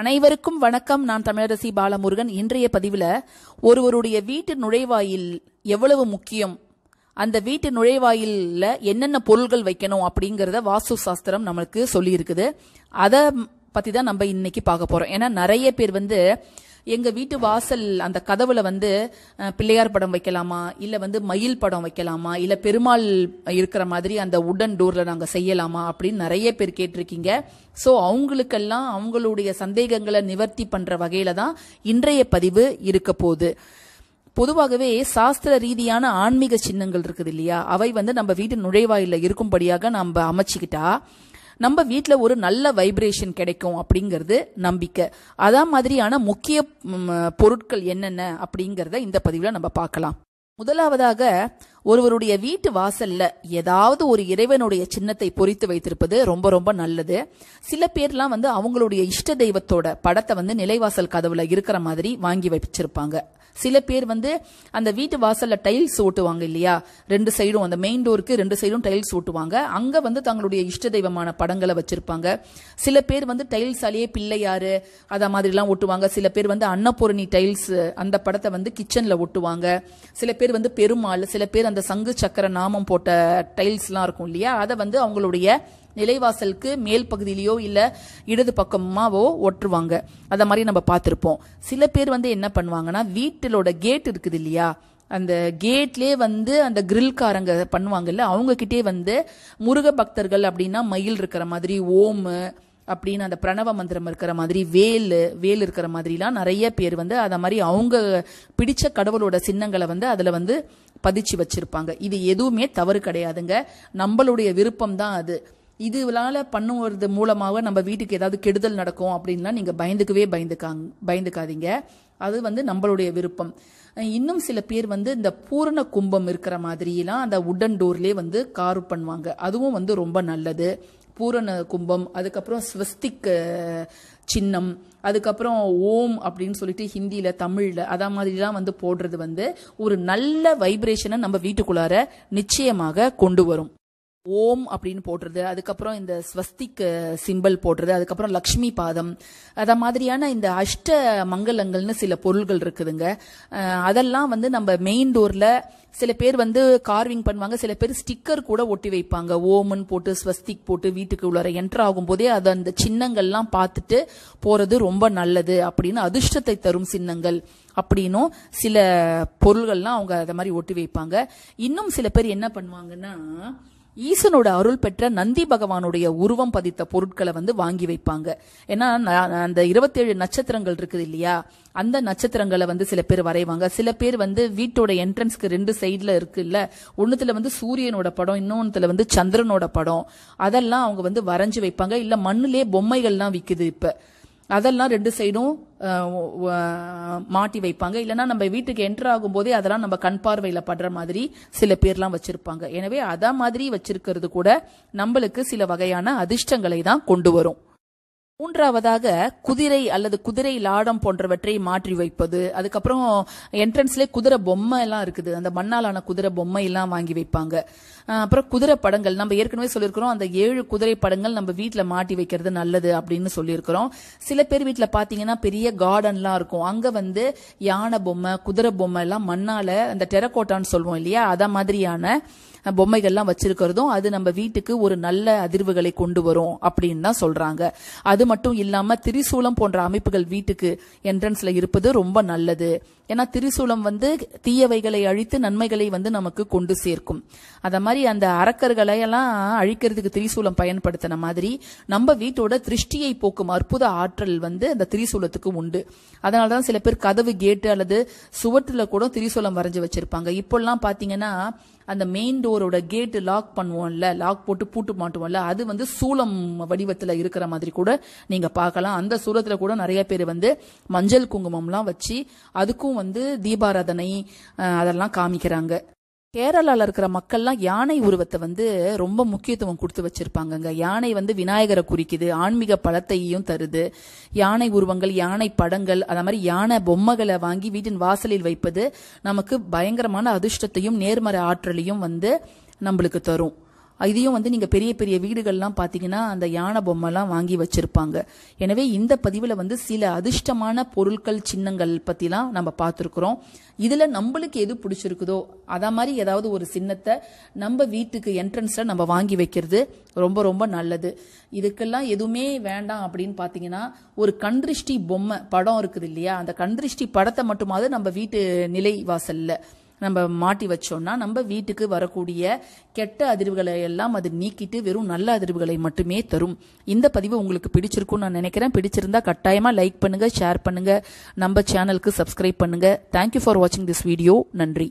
அனைவருக்கும் வணக்கம் நான் தமிழரசி பாலமுருகன் இன்றைய பதிவில் ஒருவருடைய வீட்டு நுழைவாயில் எவ்வளவு முக்கியம் அந்த வீட்டு நுழைவாயிலில் என்னென்ன பொருள்கள் வைக்கணும் அப்படிங்கிறத வாஸ்து சாஸ்திரம் நம்மளுக்கு சொல்லியிருக்குது அதை பற்றி தான் நம்ம இன்னைக்கு பார்க்க போகிறோம் ஏன்னா நிறைய பேர் வந்து எங்கள் வீட்டு வாசல் அந்த கதவுல வந்து பிள்ளையார் படம் வைக்கலாமா இல்லை வந்து மயில் படம் வைக்கலாமா இல்லை பெருமாள் இருக்கிற மாதிரி அந்த உடன் டோர்ல நாங்கள் செய்யலாமா அப்படின்னு நிறைய பேர் கேட்டிருக்கீங்க ஸோ அவங்களுக்கெல்லாம் அவங்களுடைய சந்தேகங்களை நிவர்த்தி பண்ணுற வகையில தான் இன்றைய பதிவு இருக்க போகுது பொதுவாகவே சாஸ்திர ரீதியான ஆன்மீக சின்னங்கள் இருக்குது இல்லையா அவை வந்து நம்ம வீட்டு நுழைவாயில இருக்கும்படியாக நம்ம அமைச்சுக்கிட்டா நம்ம வீட்டில் ஒரு நல்ல வைப்ரேஷன் கிடைக்கும் அப்படிங்கிறது நம்பிக்கை அதான் மாதிரியான முக்கிய பொருட்கள் என்னென்ன அப்படிங்கிறத இந்த பதிவில் நம்ம பார்க்கலாம் முதலாவதாக ஒருவருடைய வீட்டு வாசல்ல ஏதாவது ஒரு இறைவனுடைய சின்னத்தை பொறித்து வைத்திருப்பது ரொம்ப ரொம்ப நல்லது சில பேர்லாம் வந்து அவங்களுடைய இஷ்ட தெய்வத்தோட படத்தை வந்து நிலைவாசல் கதவுல இருக்கிற மாதிரி வாங்கி வச்சிருப்பாங்க சில பேர் வந்து அந்த வீட்டு வாசல்ல டைல்ஸ் ஓட்டுவாங்க இல்லையா ரெண்டு சைடும் அந்த மெயின் டோருக்கு ரெண்டு சைடும் டைல்ஸ் ஓட்டுவாங்க அங்க வந்து தங்களுடைய இஷ்ட தெய்வமான படங்களை வச்சிருப்பாங்க சில பேர் வந்து டைல்ஸ் அலையே பிள்ளையாரு அத மாதிரிலாம் ஓட்டுவாங்க சில பேர் வந்து அன்னபூரணி டைல்ஸ் அந்த படத்தை வந்து கிச்சன்ல ஒட்டுவாங்க சில பேர் வந்து பெருமாள் சில பேர் அந்த அந்த சங்கு சக்கர நாமம் போட்ட டைல்ஸ்லாம் இருக்கும் இல்லையா அதை வந்து அவங்களுடைய நிலைவாசலுக்கு மேல் பகுதியிலையோ இல்லை இடது பக்கமாவோ ஒட்டுருவாங்க அதை மாதிரி நம்ம பார்த்துருப்போம் சில பேர் வந்து என்ன பண்ணுவாங்கன்னா வீட்டிலோட கேட் இருக்குது இல்லையா அந்த கேட்லேயே வந்து அந்த கிரில்காரங்க பண்ணுவாங்கல்ல கிட்டே வந்து முருக பக்தர்கள் அப்படின்னா மயில் இருக்கிற மாதிரி ஓம் அப்படின்னு அந்த பிரணவ மந்திரம் இருக்கிற மாதிரி வேல் வேல் இருக்கிற மாதிரிலாம் நிறைய பேர் வந்து அதை மாதிரி அவங்க பிடிச்ச கடவுளோட சின்னங்களை வந்து அதில் வந்து பதிச்சு வச்சிருப்பாங்க இது எதுவுமே தவறு கிடையாதுங்க நம்மளுடைய விருப்பம் தான் அது இதுனால பண்ணுவது மூலமாக நம்ம வீட்டுக்கு ஏதாவது கெடுதல் நடக்கும் அப்படின்லாம் நீங்கள் பயந்துக்கவே பயந்துக்காங்க பயந்துக்காதீங்க அது வந்து நம்மளுடைய விருப்பம் இன்னும் சில பேர் வந்து இந்த பூரண கும்பம் இருக்கிற மாதிரிலாம் அந்த உடன் டோர்லேயே வந்து காரு பண்ணுவாங்க அதுவும் வந்து ரொம்ப நல்லது பூரண கும்பம் அதுக்கப்புறம் ஸ்வஸ்திக் சின்னம் அதுக்கப்புறம் ஓம் அப்படின்னு சொல்லிட்டு ஹிந்தியில் தமிழில் மாதிரி மாதிரிலாம் வந்து போடுறது வந்து ஒரு நல்ல வைப்ரேஷனை நம்ம வீட்டுக்குள்ளார நிச்சயமாக கொண்டு வரும் ஓம் அப்படின்னு போடுறது அதுக்கப்புறம் இந்த ஸ்வஸ்திக் சிம்பிள் போடுறது அதுக்கப்புறம் லக்ஷ்மி பாதம் அத மாதிரியான இந்த அஷ்ட மங்கலங்கள்னு சில பொருள்கள் இருக்குதுங்க அதெல்லாம் வந்து நம்ம மெயின் டோர்ல சில பேர் வந்து கார்விங் பண்ணுவாங்க சில பேர் ஸ்டிக்கர் கூட ஒட்டி வைப்பாங்க ஓமன் போட்டு ஸ்வஸ்திக் போட்டு வீட்டுக்கு உள்ளார என்டர் ஆகும் போதே அதை அந்த சின்னங்கள்லாம் பார்த்துட்டு போறது ரொம்ப நல்லது அப்படின்னு அதிர்ஷ்டத்தை தரும் சின்னங்கள் அப்படின்னும் சில பொருள்கள்லாம் அவங்க அதை மாதிரி ஒட்டி வைப்பாங்க இன்னும் சில பேர் என்ன பண்ணுவாங்கன்னா ஈசனோட அருள் பெற்ற நந்தி பகவானுடைய உருவம் பதித்த பொருட்களை வந்து வாங்கி வைப்பாங்க ஏன்னா அந்த இருபத்தேழு நட்சத்திரங்கள் இருக்குது இல்லையா அந்த நட்சத்திரங்களை வந்து சில பேர் வரைவாங்க சில பேர் வந்து வீட்டோட என்ட்ரன்ஸ்க்கு ரெண்டு சைடில் இல்ல ஒன்னுத்துல வந்து சூரியனோட படம் இன்னொன்றுல வந்து சந்திரனோட படம் அதெல்லாம் அவங்க வந்து வரைஞ்சு வைப்பாங்க இல்லை மண்ணிலே பொம்மைகள்லாம் விக்குது இப்போ அதெல்லாம் ரெண்டு சைடும் மாட்டி வைப்பாங்க இல்லைன்னா நம்ம வீட்டுக்கு என்ட்ரு போதே அதெல்லாம் நம்ம கண் பார்வையில் படுற மாதிரி சில பேர்லாம் வச்சிருப்பாங்க எனவே அத மாதிரி வச்சிருக்கிறது கூட நம்மளுக்கு சில வகையான அதிர்ஷ்டங்களை தான் கொண்டு வரும் மூன்றாவதாக குதிரை அல்லது குதிரை லாடம் போன்றவற்றை மாற்றி வைப்பது அதுக்கப்புறம் என்ட்ரன்ஸ்லேயே குதிரை பொம்மை எல்லாம் இருக்குது அந்த மண்ணாலான குதிரை பொம்மை எல்லாம் வாங்கி வைப்பாங்க அப்புறம் குதிரை படங்கள் நம்ம ஏற்கனவே சொல்லியிருக்கிறோம் அந்த ஏழு குதிரை படங்கள் நம்ம வீட்டில் மாட்டி வைக்கிறது நல்லது அப்படின்னு சொல்லியிருக்கிறோம் சில பேர் வீட்டில் பார்த்தீங்கன்னா பெரிய கார்டன்லாம் இருக்கும் அங்கே வந்து யானை பொம்மை குதிரை பொம்மை எல்லாம் மண்ணால் அந்த டெரக்கோட்டான்னு சொல்லுவோம் இல்லையா அதை மாதிரியான பொம்மைகள்லாம் வச்சிருக்கிறதும் அது நம்ம வீட்டுக்கு ஒரு நல்ல அதிர்வுகளை கொண்டு வரும் அப்படின்னு தான் சொல்றாங்க அது மட்டும் இல்லாம திரிசூலம் போன்ற அமைப்புகள் வீட்டுக்கு என்ட்ரன்ஸ்ல இருப்பது ரொம்ப நல்லது ஏன்னா திரிசூலம் வந்து தீயவைகளை அழித்து நன்மைகளை வந்து நமக்கு கொண்டு சேர்க்கும் அத மாதிரி அந்த அறக்கர்களை எல்லாம் அழிக்கிறதுக்கு திரிசூலம் பயன்படுத்தின மாதிரி நம்ம வீட்டோட திருஷ்டியை போக்கும் அற்புத ஆற்றல் வந்து அந்த திரிசூலத்துக்கு உண்டு அதனாலதான் சில பேர் கதவு கேட்டு அல்லது சுவற்றுல கூட திரிசூலம் வரைஞ்சு வச்சிருப்பாங்க இப்பெல்லாம் பாத்தீங்கன்னா அந்த மெயின் டோரோட கேட்டு லாக் பண்ணுவோம்ல லாக் போட்டு பூட்டு மாட்டுவோம்ல அது வந்து சூளம் வடிவத்தில் இருக்கிற மாதிரி கூட நீங்கள் பார்க்கலாம் அந்த சூளத்தில் கூட நிறைய பேர் வந்து மஞ்சள் குங்குமம்லாம் வச்சு அதுக்கும் வந்து தீபாராதனை அதெல்லாம் காமிக்கிறாங்க கேரளாவில் இருக்கிற மக்கள்லாம் யானை உருவத்தை வந்து ரொம்ப முக்கியத்துவம் கொடுத்து வச்சிருப்பாங்கங்க யானை வந்து விநாயகரை குறிக்குது ஆன்மீக பழத்தையும் தருது யானை உருவங்கள் யானை படங்கள் அந்த மாதிரி யானை பொம்மைகளை வாங்கி வீட்டின் வாசலில் வைப்பது நமக்கு பயங்கரமான அதிர்ஷ்டத்தையும் நேர்மறை ஆற்றலையும் வந்து நம்மளுக்கு தரும் இதையும் வந்து நீங்கள் பெரிய பெரிய வீடுகள்லாம் பாத்தீங்கன்னா அந்த யானை பொம்மைலாம் வாங்கி வச்சுருப்பாங்க எனவே இந்த பதிவில் வந்து சில அதிர்ஷ்டமான பொருட்கள் சின்னங்கள் பற்றிலாம் நம்ம பார்த்துருக்குறோம் இதில் நம்மளுக்கு எது பிடிச்சிருக்குதோ அத மாதிரி ஏதாவது ஒரு சின்னத்தை நம்ம வீட்டுக்கு என்ட்ரன்ஸில் நம்ம வாங்கி வைக்கிறது ரொம்ப ரொம்ப நல்லது இதுக்கெல்லாம் எதுவுமே வேண்டாம் அப்படின்னு பார்த்தீங்கன்னா ஒரு கண்திருஷ்டி பொம்மை படம் இருக்குது இல்லையா அந்த கண்திருஷ்டி படத்தை மட்டுமாவது நம்ம வீட்டு நிலை வாசலில் நம்ம மாட்டி வச்சோம்னா நம்ம வீட்டுக்கு வரக்கூடிய கெட்ட அதிர்வுகளை எல்லாம் அது நீக்கிட்டு வெறும் நல்ல அதிர்வுகளை மட்டுமே தரும் இந்த பதிவு உங்களுக்கு பிடிச்சிருக்கும்னு நான் நினைக்கிறேன் பிடிச்சிருந்தா கட்டாயமாக லைக் பண்ணுங்கள் ஷேர் பண்ணுங்கள் நம்ம சேனலுக்கு சப்ஸ்கிரைப் பண்ணுங்க தேங்க்யூ ஃபார் வாட்சிங் திஸ் வீடியோ நன்றி